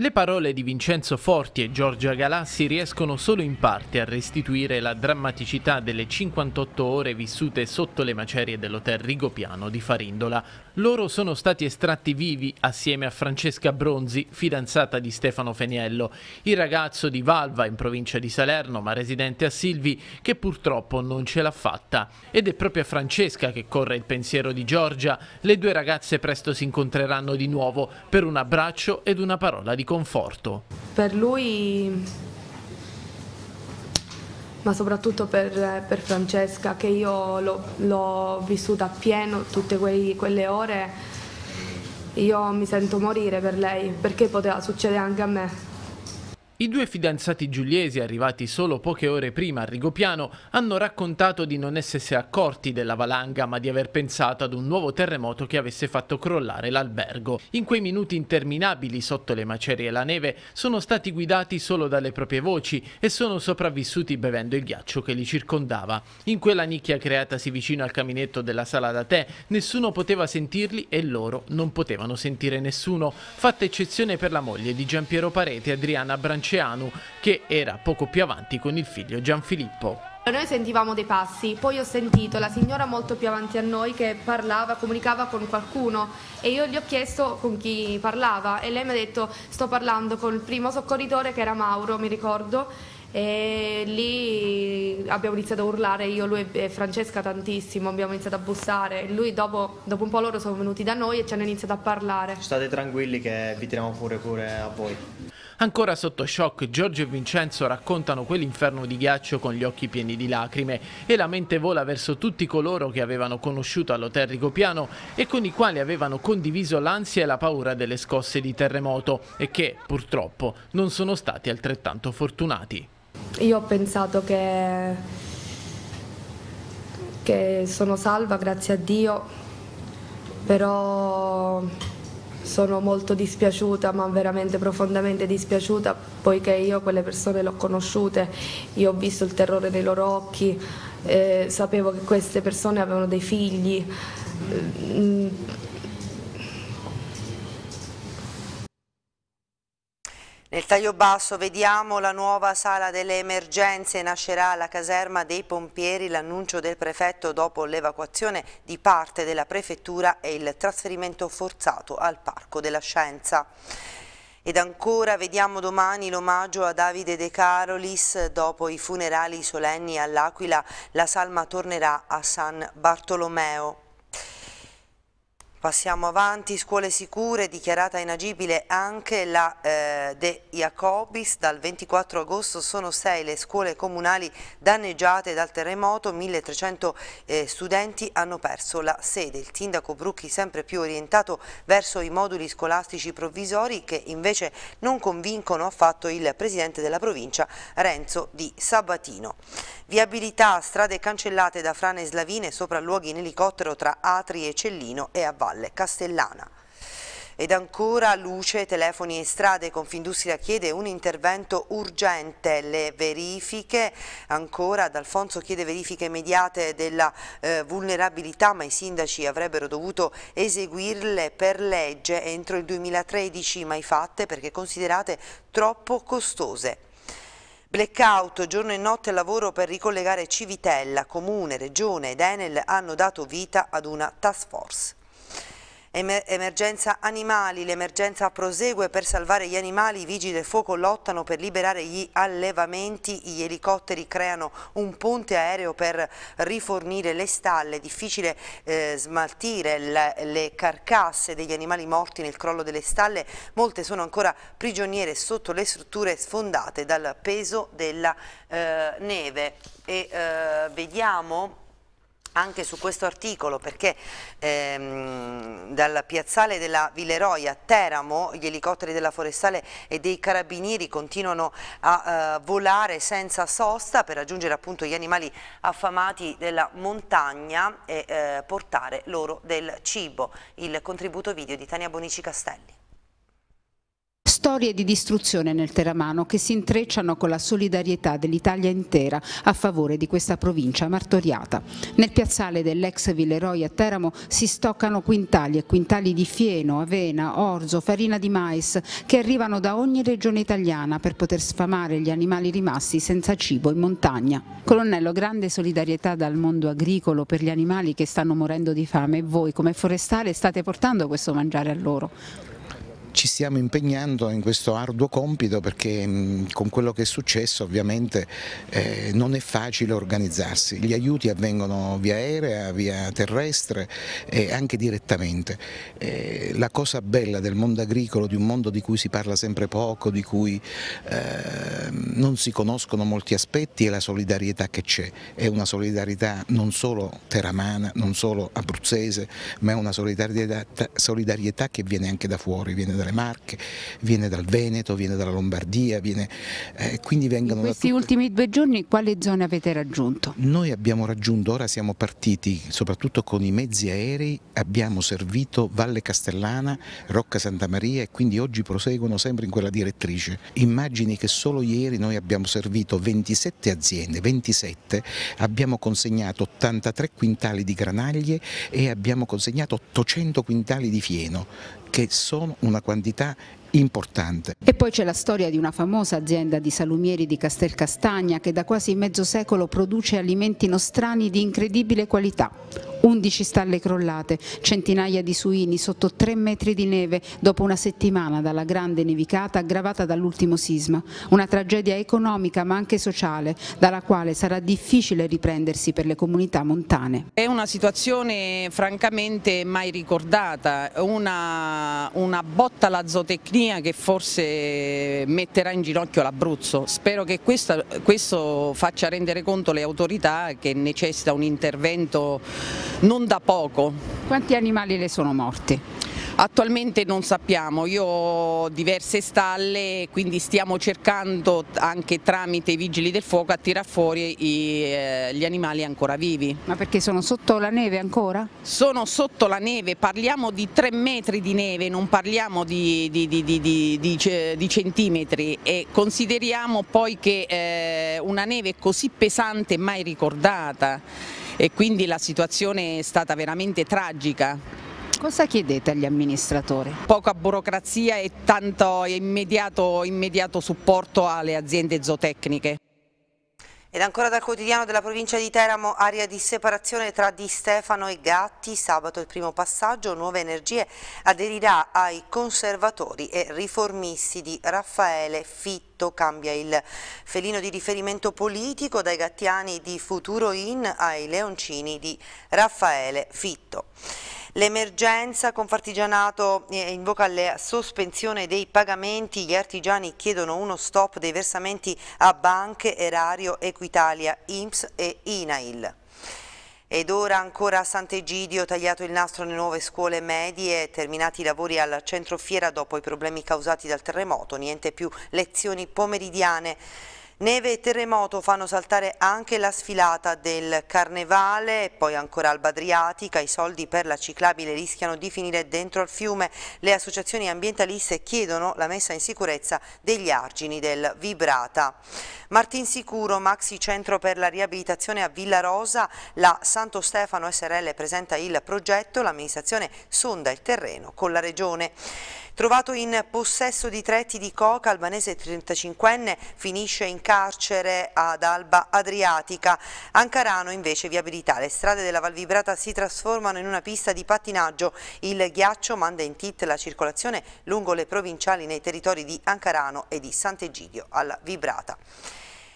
Le parole di Vincenzo Forti e Giorgia Galassi riescono solo in parte a restituire la drammaticità delle 58 ore vissute sotto le macerie dell'hotel Rigopiano di Farindola. Loro sono stati estratti vivi assieme a Francesca Bronzi, fidanzata di Stefano Feniello, il ragazzo di Valva in provincia di Salerno ma residente a Silvi che purtroppo non ce l'ha fatta. Ed è proprio a Francesca che corre il pensiero di Giorgia, le due ragazze presto si incontreranno di nuovo per un abbraccio ed una parola di conforto. Per lui, ma soprattutto per, per Francesca, che io l'ho, l'ho vissuta appieno tutte quei, quelle ore, io mi sento morire per lei, perché poteva succedere anche a me. I due fidanzati giuliesi, arrivati solo poche ore prima a Rigopiano, hanno raccontato di non essersi accorti della valanga, ma di aver pensato ad un nuovo terremoto che avesse fatto crollare l'albergo. In quei minuti interminabili sotto le macerie e la neve, sono stati guidati solo dalle proprie voci e sono sopravvissuti bevendo il ghiaccio che li circondava. In quella nicchia creatasi vicino al caminetto della sala da tè, nessuno poteva sentirli e loro non potevano sentire nessuno, fatta eccezione per la moglie di Giampiero Parete, Adriana Branciano Ceanu, che era poco più avanti con il figlio Gianfilippo. Noi sentivamo dei passi, poi ho sentito la signora molto più avanti a noi che parlava, comunicava con qualcuno e io gli ho chiesto con chi parlava e lei mi ha detto sto parlando con il primo soccorritore che era Mauro, mi ricordo, e lì abbiamo iniziato a urlare io, lui e Francesca tantissimo, abbiamo iniziato a bussare lui dopo, dopo, un po' loro sono venuti da noi e ci hanno iniziato a parlare. State tranquilli che vi tiriamo fuori pure a voi. Ancora sotto shock, Giorgio e Vincenzo raccontano quell'inferno di ghiaccio con gli occhi pieni di lacrime e la mente vola verso tutti coloro che avevano conosciuto all'hotel Rigopiano e con i quali avevano condiviso l'ansia e la paura delle scosse di terremoto e che, purtroppo, non sono stati altrettanto fortunati. Io ho pensato che, che sono salva, grazie a Dio, però sono molto dispiaciuta, ma veramente profondamente dispiaciuta, poiché io quelle persone le ho conosciute, io ho visto il terrore nei loro occhi, eh, sapevo che queste persone avevano dei figli. Eh, Nel taglio basso vediamo la nuova sala delle emergenze, nascerà la caserma dei pompieri, l'annuncio del prefetto dopo l'evacuazione di parte della prefettura e il trasferimento forzato al Parco della Scienza. Ed ancora vediamo domani l'omaggio a Davide De Carolis, dopo i funerali solenni all'Aquila la salma tornerà a San Bartolomeo. Passiamo avanti, scuole sicure, dichiarata inagibile anche la eh, De Jacobis, dal 24 agosto sono sei le scuole comunali danneggiate dal terremoto, 1300 eh, studenti hanno perso la sede, il sindaco Brucchi sempre più orientato verso i moduli scolastici provvisori che invece non convincono affatto il presidente della provincia Renzo di Sabatino. Viabilità, strade cancellate da frane slavine, sopralluoghi in elicottero tra Atri e Cellino e Avvalo. Valle Castellana. Ed ancora luce, telefoni e strade, Confindustria chiede un intervento urgente, le verifiche, ancora D'Alfonso chiede verifiche immediate della eh, vulnerabilità ma i sindaci avrebbero dovuto eseguirle per legge entro il 2013 mai fatte perché considerate troppo costose. Blackout, giorno e notte lavoro per ricollegare Civitella, Comune, Regione ed Enel hanno dato vita ad una task force. Emergenza animali, l'emergenza prosegue per salvare gli animali, i vigili del fuoco lottano per liberare gli allevamenti, gli elicotteri creano un ponte aereo per rifornire le stalle, difficile eh, smaltire le, le, carcasse degli animali morti nel crollo delle stalle, molte sono ancora prigioniere sotto le strutture sfondate dal peso della eh, neve. E, eh, vediamo anche su questo articolo perché ehm, dal piazzale della Villeroia a Teramo gli elicotteri della Forestale e dei Carabinieri continuano a eh, volare senza sosta per raggiungere appunto gli animali affamati della montagna e eh, portare loro del cibo. Il contributo video di Tania Bonici Castelli storie di distruzione nel Teramano che si intrecciano con la solidarietà dell'Italia intera a favore di questa provincia martoriata. Nel piazzale dell'ex Villeroi a Teramo si stoccano quintali e quintali di fieno, avena, orzo, farina di mais che arrivano da ogni regione italiana per poter sfamare gli animali rimasti senza cibo in montagna. Colonnello, grande solidarietà dal mondo agricolo per gli animali che stanno morendo di fame e voi come forestale state portando questo mangiare a loro? ci stiamo impegnando in questo arduo compito perché mh, mm, con quello che è successo ovviamente eh, non è facile organizzarsi, gli aiuti avvengono via aerea, via terrestre e anche direttamente. Eh, la cosa bella del mondo agricolo, di un mondo di cui si parla sempre poco, di cui eh, non si conoscono molti aspetti è la solidarietà che c'è, è una solidarietà non solo teramana, non solo abruzzese, ma è una solidarietà, solidarietà che viene anche da fuori, viene dalla dalle Marche, viene dal Veneto, viene dalla Lombardia, viene, eh, quindi vengono In questi tutte... ultimi due giorni quale zone avete raggiunto? Noi abbiamo raggiunto, ora siamo partiti soprattutto con i mezzi aerei, abbiamo servito Valle Castellana, Rocca Santa Maria e quindi oggi proseguono sempre in quella direttrice. Immagini che solo ieri noi abbiamo servito 27 aziende, 27, abbiamo consegnato 83 quintali di granaglie e abbiamo consegnato 800 quintali di fieno che sono una quantità importante. E poi c'è la storia di una famosa azienda di salumieri di Castelcastagna che da quasi mezzo secolo produce alimenti nostrani di incredibile qualità. 11 stalle crollate, centinaia di suini sotto 3 metri di neve dopo una settimana dalla grande nevicata aggravata dall'ultimo sisma. Una tragedia economica ma anche sociale, dalla quale sarà difficile riprendersi per le comunità montane. È una situazione francamente mai ricordata, una, una botta alla zootecnia che forse metterà in ginocchio l'Abruzzo. Spero che questa, questo faccia rendere conto le autorità che necessita un intervento non da poco. Quanti animali le sono morti? Attualmente non sappiamo, io ho diverse stalle quindi stiamo cercando anche tramite i vigili del fuoco a tirar fuori i, eh, gli animali ancora vivi. Ma perché sono sotto la neve ancora? Sono sotto la neve, parliamo di 3 metri di neve, non parliamo di, di, di, di centimetri e consideriamo poi che eh, una neve così pesante mai ricordata e quindi la situazione è stata veramente tragica. Cosa chiedete agli amministratori? Poca burocrazia e tanto immediato, immediato supporto alle aziende zootecniche. Ed ancora dal quotidiano della provincia di Teramo, aria di separazione tra Di Stefano e Gatti, sabato il primo passaggio, Nuove Energie aderirà ai conservatori e riformisti di Raffaele Fitto, cambia il felino di riferimento politico dai gattiani di Futuro In ai leoncini di Raffaele Fitto. L'emergenza Confartigianato eh, invoca la sospensione dei pagamenti, gli artigiani chiedono uno stop dei versamenti a banche, erario, Equitalia, IMSS e INAIL. Ed ora ancora a Sant'Egidio, tagliato il nastro nelle nuove scuole medie, terminati i lavori al centro fiera dopo i problemi causati dal terremoto, niente più lezioni pomeridiane. Neve e terremoto fanno saltare anche la sfilata del Carnevale, poi ancora Alba Adriatica, i soldi per la ciclabile rischiano di finire dentro al fiume. Le associazioni ambientaliste chiedono la messa in sicurezza degli argini del Vibrata. Martin Sicuro, Maxi Centro per la riabilitazione a Villa Rosa, la Santo Stefano SRL presenta il progetto, l'amministrazione sonda il terreno con la regione. Trovato in possesso di tretti di coca, albanese 35enne finisce in carcere ad Alba Adriatica. Ancarano invece viabilità, le strade della Valvibrata si trasformano in una pista di pattinaggio, il ghiaccio manda in tit la circolazione lungo le provinciali nei territori di Ancarano e di Sant'Egidio alla Vibrata.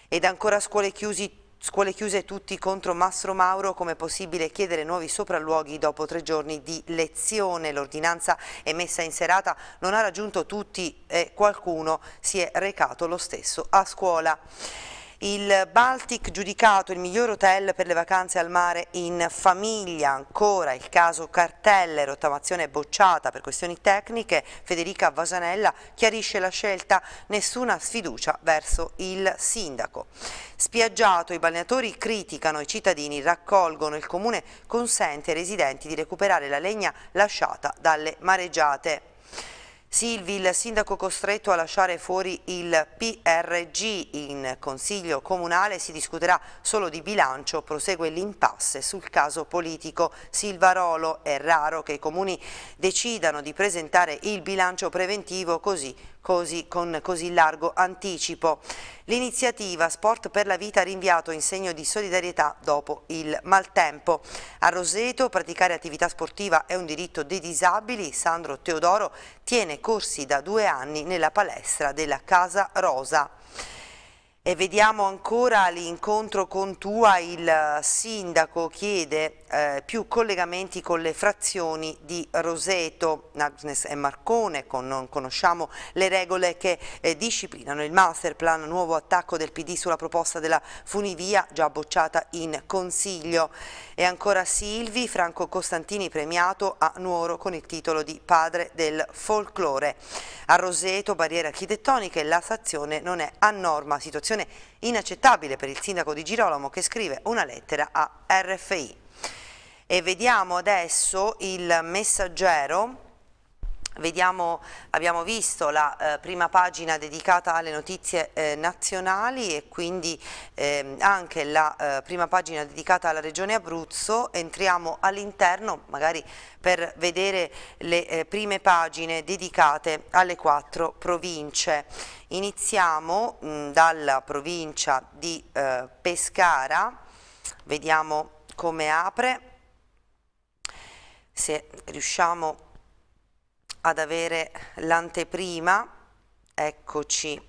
Ed ancora scuole chiusi Scuole chiuse tutti contro Mastro Mauro, come possibile chiedere nuovi sopralluoghi dopo tre giorni di lezione? L'ordinanza emessa in serata non ha raggiunto tutti e qualcuno si è recato lo stesso a scuola. Il Baltic giudicato il miglior hotel per le vacanze al mare in famiglia, ancora il caso cartelle, rottamazione bocciata per questioni tecniche, Federica Vasanella chiarisce la scelta, nessuna sfiducia verso il sindaco. Spiaggiato, i balneatori criticano, i cittadini raccolgono, il comune consente ai residenti di recuperare la legna lasciata dalle mareggiate. Silvi, il sindaco costretto a lasciare fuori il PRG in Consiglio Comunale, si discuterà solo di bilancio, prosegue l'impasse sul caso politico. Silvarolo è raro che i comuni decidano di presentare il bilancio preventivo così così, con così largo anticipo. L'iniziativa Sport per la Vita ha rinviato in segno di solidarietà dopo il maltempo. A Roseto praticare attività sportiva è un diritto dei disabili. Sandro Teodoro tiene corsi da due anni nella palestra della Casa Rosa. E vediamo ancora l'incontro con Tua, il eh, sindaco chiede eh, più collegamenti con le frazioni di Roseto, Nagnes e Marcone, con, non conosciamo le regole che eh, disciplinano il master plan, nuovo attacco del PD sulla proposta della funivia già bocciata in consiglio. E ancora Silvi, Franco Costantini premiato a Nuoro con il titolo di padre del folklore. A Roseto barriere architettoniche la stazione non è a norma, situazione situazione inaccettabile per il sindaco Di Girolamo che scrive una lettera a RFI. E vediamo adesso il messaggero Vediamo, abbiamo visto la eh, prima pagina dedicata alle notizie eh, nazionali e quindi eh, anche la eh, prima pagina dedicata alla regione Abruzzo, entriamo all'interno magari per vedere le eh, prime pagine dedicate alle quattro province. Iniziamo mh, mm, dalla provincia di eh, Pescara, vediamo come apre, se riusciamo a ad avere l'anteprima, eccoci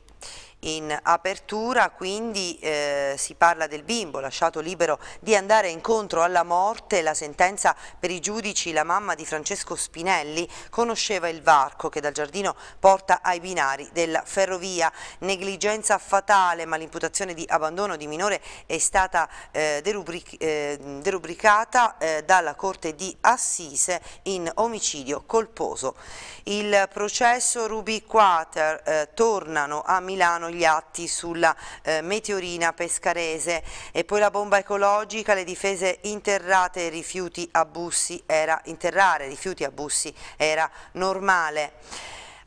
in apertura quindi eh, si parla del bimbo lasciato libero di andare incontro alla morte, la sentenza per i giudici, la mamma di Francesco Spinelli conosceva il varco che dal giardino porta ai binari della ferrovia, negligenza fatale ma l'imputazione di abbandono di minore è stata eh, derubric eh, derubricata eh, dalla Corte di Assise in omicidio colposo. Il processo Rubi Quater eh, tornano a Milano gli atti sulla eh, meteorina pescarese e poi la bomba ecologica, le difese interrate, e rifiuti a bussi era interrare, rifiuti a bussi era normale.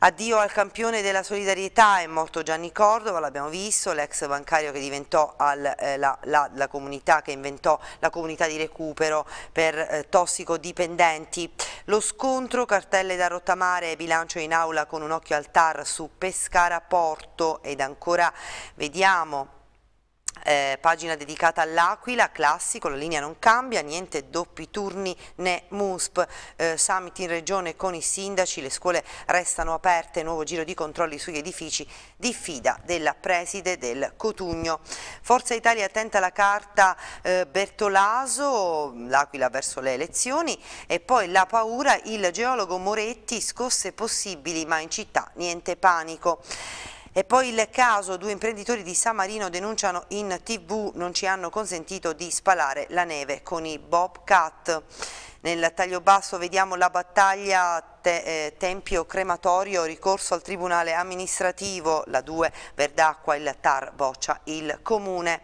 Addio al campione della solidarietà, è morto Gianni Cordova, l'abbiamo visto, l'ex bancario che diventò al, eh, la, la, la, comunità che inventò la comunità di recupero per eh, tossicodipendenti. Lo scontro, cartelle da rottamare e bilancio in aula con un occhio al TAR su Pescara Porto ed ancora vediamo eh, pagina dedicata all'Aquila, classico, la linea non cambia, niente doppi turni né MUSP, eh, summit in regione con i sindaci, le scuole restano aperte, nuovo giro di controlli sugli edifici, diffida della preside del Cotugno. Forza Italia attenta la carta eh, Bertolaso, l'Aquila verso le elezioni e poi la paura, il geologo Moretti, scosse possibili ma in città niente panico. E poi il caso, due imprenditori di San Marino denunciano in tv non ci hanno consentito di spalare la neve con i Bobcat. Nel taglio basso vediamo la battaglia recante eh, Tempio Crematorio, ricorso al Tribunale Amministrativo, la 2 Verdacqua, il TAR boccia il Comune.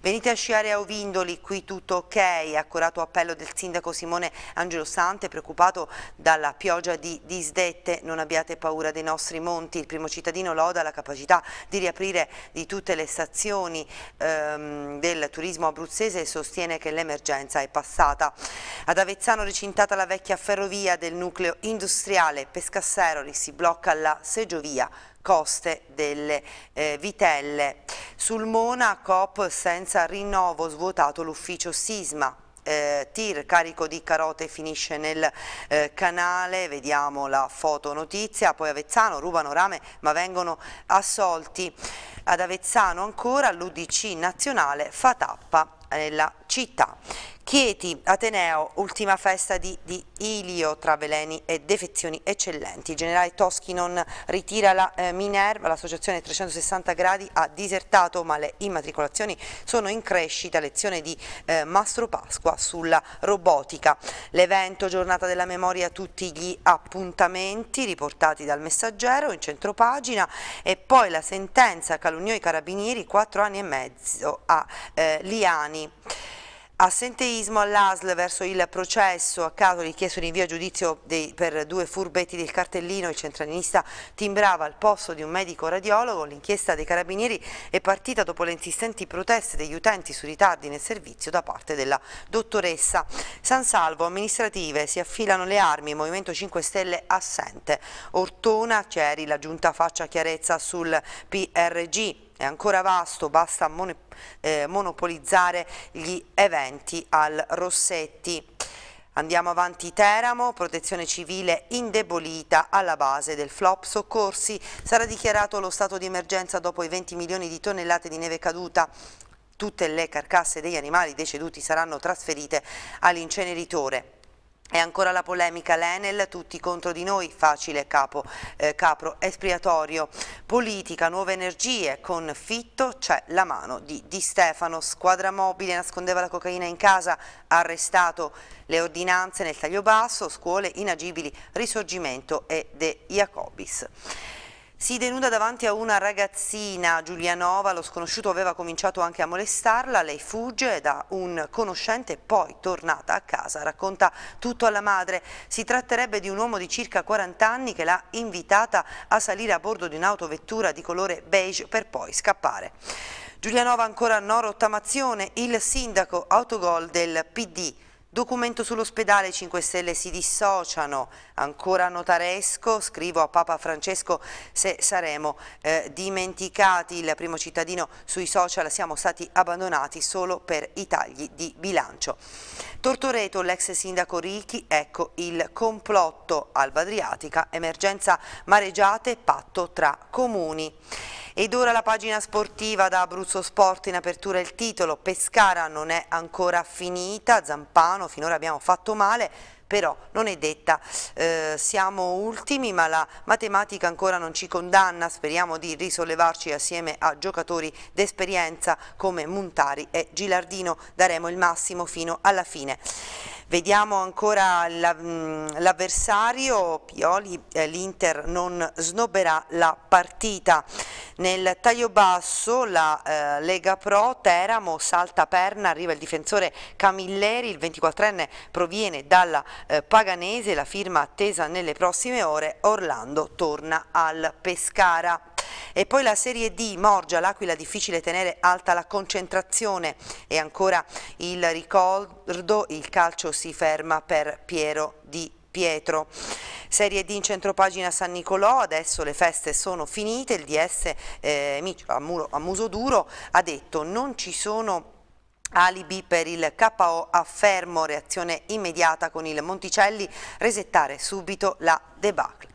Venite a sciare a Ovindoli, qui tutto ok, accurato appello del sindaco Simone Angelo Sante, preoccupato dalla pioggia di disdette, non abbiate paura dei nostri monti, il primo cittadino loda la capacità di riaprire di tutte le stazioni ehm, del turismo abruzzese e sostiene che l'emergenza è passata. Ad Avezzano recintata la vecchia ferrovia del nucleo industriale industriale Pescasseroli si blocca la seggiovia coste delle eh, vitelle. Sul Mona COP senza rinnovo svuotato l'ufficio sisma. Eh, tir carico di carote finisce nel eh, canale, vediamo la fotonotizia, poi Avezzano rubano rame ma vengono assolti. Ad Avezzano ancora l'UDC nazionale fa tappa nella città. Chieti, Ateneo, ultima festa di, di Ilio tra veleni e defezioni eccellenti. Il Generale Toschi non ritira la eh, Minerva, l'associazione 360 gradi ha disertato ma le immatricolazioni sono in crescita, lezione di eh, Mastro Pasqua sulla robotica. L'evento giornata della memoria tutti gli appuntamenti riportati dal messaggero in centro pagina e poi la sentenza Calunio e carabinieri 4 anni e mezzo a eh, Liani. Assenteismo all'ASL verso il processo a caso richiesto di invio a giudizio dei, per due furbetti del cartellino, il centralinista timbrava al posto di un medico radiologo, l'inchiesta dei carabinieri è partita dopo le insistenti proteste degli utenti su ritardi nel servizio da parte della dottoressa. San Salvo, amministrative, si affilano le armi, Movimento 5 Stelle assente, Ortona, Ceri, la giunta faccia chiarezza sul PRG, è ancora vasto, basta mon eh, monopolizzare gli eventi al Rossetti. Andiamo avanti Teramo, protezione civile indebolita alla base del flop soccorsi. Sarà dichiarato lo stato di emergenza dopo i 20 milioni di tonnellate di neve caduta tutte le carcasse degli animali deceduti saranno trasferite all'inceneritore. E ancora la polemica l'Enel, tutti contro di noi, facile capo, eh, capro espiatorio. Politica, nuove energie, con Fitto c'è la mano di Di Stefano. Squadra mobile nascondeva la cocaina in casa, arrestato le ordinanze nel taglio basso, scuole inagibili, risorgimento e De Jacobis. Si denuda davanti a una ragazzina Giulianova, lo sconosciuto aveva cominciato anche a molestarla, lei fugge da un conoscente poi tornata a casa, racconta tutto alla madre. Si tratterebbe di un uomo di circa 40 anni che l'ha invitata a salire a bordo di un'autovettura di colore beige per poi scappare. Giulianova ancora no rottamazione, il sindaco autogol del PD. Documento sull'ospedale 5 Stelle si dissociano, ancora notaresco, scrivo a Papa Francesco se saremo eh, dimenticati, il primo cittadino sui social siamo stati abbandonati solo per i tagli di bilancio. Tortoreto, l'ex sindaco Ricchi, ecco il complotto Alba Adriatica, emergenza mareggiate, patto tra comuni. Ed ora la pagina sportiva da Abruzzo Sport in apertura il titolo Pescara non è ancora finita, Zampano finora abbiamo fatto male, però non è detta, eh, siamo ultimi ma la matematica ancora non ci condanna, speriamo di risollevarci assieme a giocatori d'esperienza come Montari e Gilardino, daremo il massimo fino alla fine. Vediamo ancora mm, l'avversario, Pioli, eh, l'Inter non snobberà la partita. Nel taglio basso la eh, Lega Pro Teramo salta perna, arriva il difensore Camilleri, il 24enne proviene dalla eh, Paganese, la firma attesa nelle prossime ore, Orlando torna al Pescara. E poi la Serie D, Morgia, L'Aquila, difficile tenere alta la concentrazione e ancora il ricordo, il calcio si ferma per Piero Di Pietro. Serie D in centropagina San Nicolò, adesso le feste sono finite, il DS eh, a muso duro ha detto non ci sono alibi per il KO a fermo, reazione immediata con il Monticelli, resettare subito la debacle.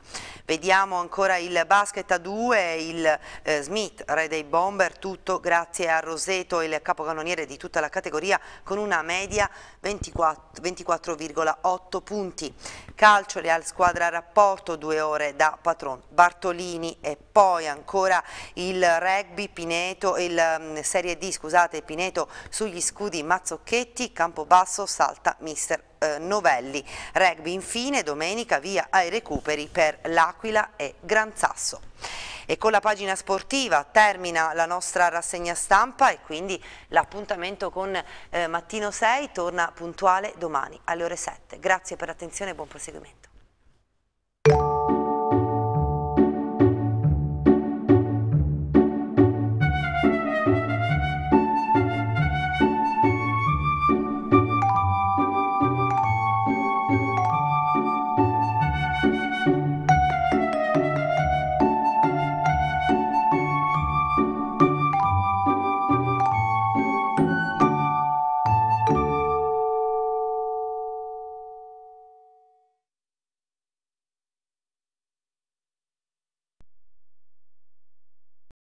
Vediamo ancora il basket a 2, il eh, Smith, re dei bomber, tutto grazie a Roseto, il capocannoniere di tutta la categoria, con una media 24,8 24, punti. Calcio, Real Squadra Rapporto, due ore da Patron Bartolini e poi ancora il rugby Pineto, il mm, Serie D, scusate, Pineto sugli scudi Mazzocchetti, Campobasso, Salta, Mister eh, Novelli. Rugby infine domenica via ai recuperi per l'Aquila e Gran Sasso. E con la pagina sportiva termina la nostra rassegna stampa e quindi l'appuntamento con eh, Mattino 6 torna puntuale domani alle ore 7. Grazie per l'attenzione e buon proseguimento.